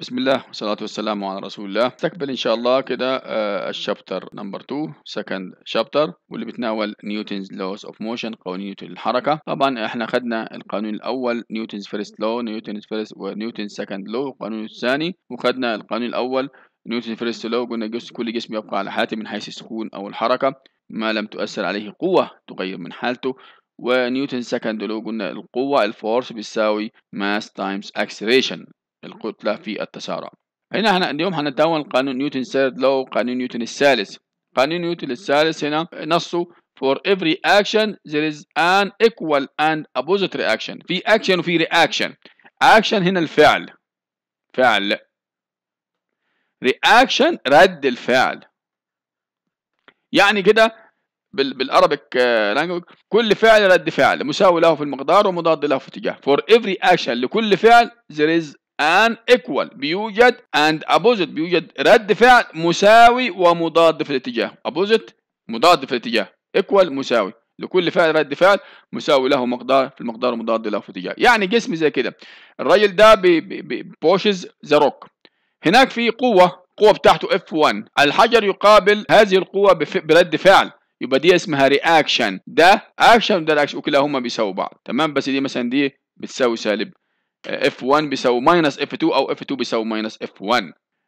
بسم الله والصلاة والسلام على رسول الله نستقبل إن شاء الله كده آه، الشابتر نمبر 2 سكند شابتر واللي بتناول نيوتنز لوز اوف موشن قوانين نيوتن الحركة طبعا احنا خدنا القانون الأول نيوتنز فيرست لو نيوتنز فيرست ونيوتنز سكند لو القانون الثاني وخدنا القانون الأول نيوتنز فيرست لو قلنا كل جسم يبقى على حالته من حيث السكون أو الحركة ما لم تؤثر عليه قوة تغير من حالته ونيوتن سكند لو قلنا القوة الفورس بتساوي ماس تايمز اكسريشن الكتلة في التسارع هنا احنا اليوم هنتداول قانون نيوتن الثالث لو قانون نيوتن الثالث قانون نيوتن الثالث هنا نصه for every action there is an equal and opposite reaction في action وفي reaction action هنا الفعل فعل reaction رد الفعل يعني كده بالارابيك آه، لانجوج كل فعل رد فعل مساوي له في المقدار ومضاد له في اتجاه for every action لكل فعل there is and equal بيوجد and opposite بيوجد رد فعل مساوي ومضاد في الاتجاه opposite مضاد في الاتجاه equal مساوي لكل فعل رد فعل مساوي له مقدار في المقدار المضاد له في الاتجاه يعني جسم زي كده الراجل ده بوشز ذا روك هناك في قوه القوه بتاعته F1 الحجر يقابل هذه القوه برد فعل يبقى دي اسمها رياكشن ده اكشن وده رياكشن وكلاهما بيساووا بعض تمام بس دي مثلا دي بتساوي سالب اف 1 بيساوي ماينس اف 2 او اف 2 بيساوي ماينس اف 1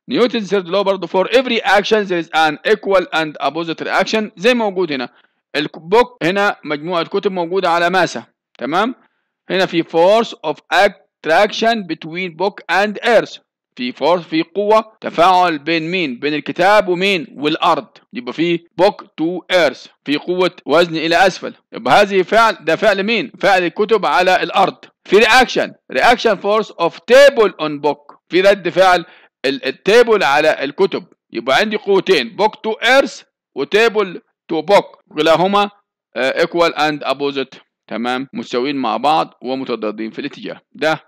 نيوتن ثيرد لو برضه فور every action there is an equal and opposite reaction زي موجود هنا البوك هنا مجموعة كتب موجودة على ماسة تمام هنا في force of attraction between book and earth في force في قوة تفاعل بين مين بين الكتاب ومين والأرض يبقى في book to earth في قوة وزن إلى أسفل يبقى هذه فعل ده فعل مين فعل الكتب على الأرض في رياكشن رياكشن فورس اوف تيبل اون بوك في رد فعل التيبل على الكتب يبقى عندي قوتين بوك تو ايرث وتيبل تو بوك كلاهما ايكوال اند ابوزيت تمام متساويين مع بعض ومتضادين في الاتجاه ده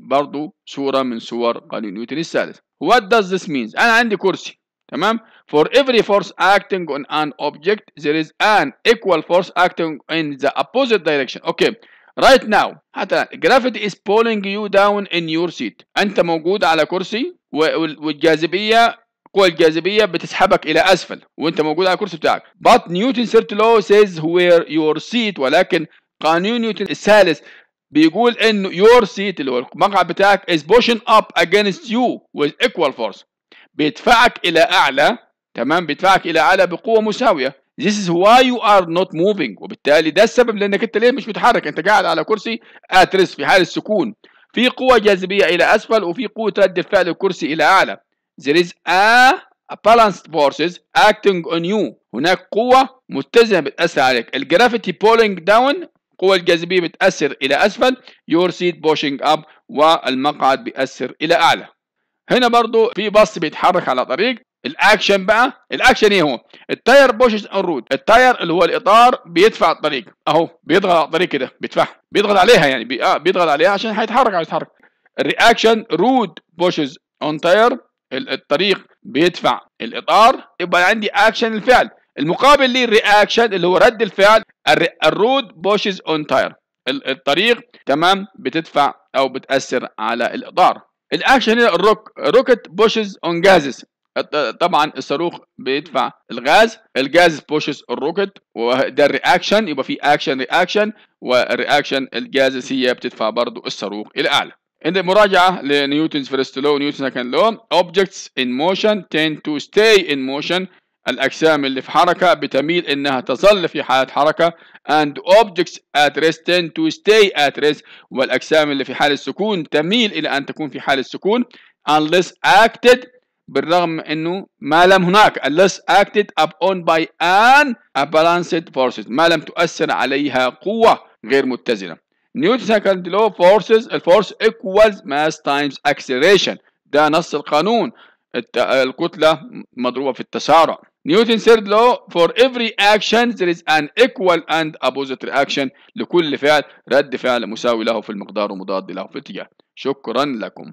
برضو صورة من صور قانون نيوتن الثالث وات داز ذس مينز انا عندي كرسي تمام for every force acting on an object there is an equal force acting in the opposite direction okay right now حتى gravity is pulling you down in your seat انت موجود على كرسي والجاذبيه قوى الجاذبيه بتسحبك الى اسفل وانت موجود على الكرسي بتاعك but Newton's third law says where your seat ولكن قانون نيوتن الثالث بيقول انه your seat اللي هو المقعد بتاعك is pushing up against you with equal force بيدفعك الى اعلى تمام بيدفعك الى اعلى بقوه مساويه This is why you are not moving وبالتالي ده السبب لانك انت ليه مش متحرك انت قاعد على كرسي at rest في حال السكون في قوة جاذبية إلى أسفل وفي قوة رد الفعل الكرسي إلى أعلى There is a balanced forces acting on you هناك قوة متزنة بتأثر عليك الجرافيتي pulling down قوة الجاذبية بتأثر إلى أسفل your seat pushing up والمقعد بيأثر إلى أعلى هنا برضو في باص بيتحرك على طريق الاكشن بقى الاكشن ايه هو التاير بوشز اون رود التاير اللي هو الاطار بيدفع الطريق اهو بيضغط على الطريق كده بيدفعها بيضغط عليها يعني بي... آه بيضغط عليها عشان هيتحرك عايز يتحرك الرياكشن رود بوشز اون تاير الطريق بيدفع الاطار يبقى عندي اكشن الفعل المقابل للرياكشن اللي هو رد الفعل الرود بوشز اون تاير الطريق تمام بتدفع او بتاثر على الاطار الاكشن هنا الروك روكت بوشز اون جازز طبعا الصاروخ بيدفع الغاز الجاز بوشز الروكت وده الرياكشن يبقى في اكشن رياكشن والرياكشن هي بتدفع برضو الصاروخ الى اعلى ان مراجعة لنيوتنز فيرست لو نيوتن سكند لو اوبجكتس ان موشن تين تو ستاي ان موشن الأجسام اللي في حركة بتميل إنها تظل في حالة حركة and objects at rest tend to stay at rest والأجسام اللي في حاله السكون تميل إلى أن تكون في حاله السكون unless acted بالرغم انه ما لم هناك unless acted upon by an balanced forces ما لم تؤثر عليها قوة غير متزنة نيوتن second law forces الفورس equals mass times acceleration ده نص القانون الكتلة مضروبة في التسارع نيوتن سيرد لو فور every action there is an equal and opposite reaction لكل فعل رد فعل مساوي له في المقدار ومضاد له في الاتجاه شكرا لكم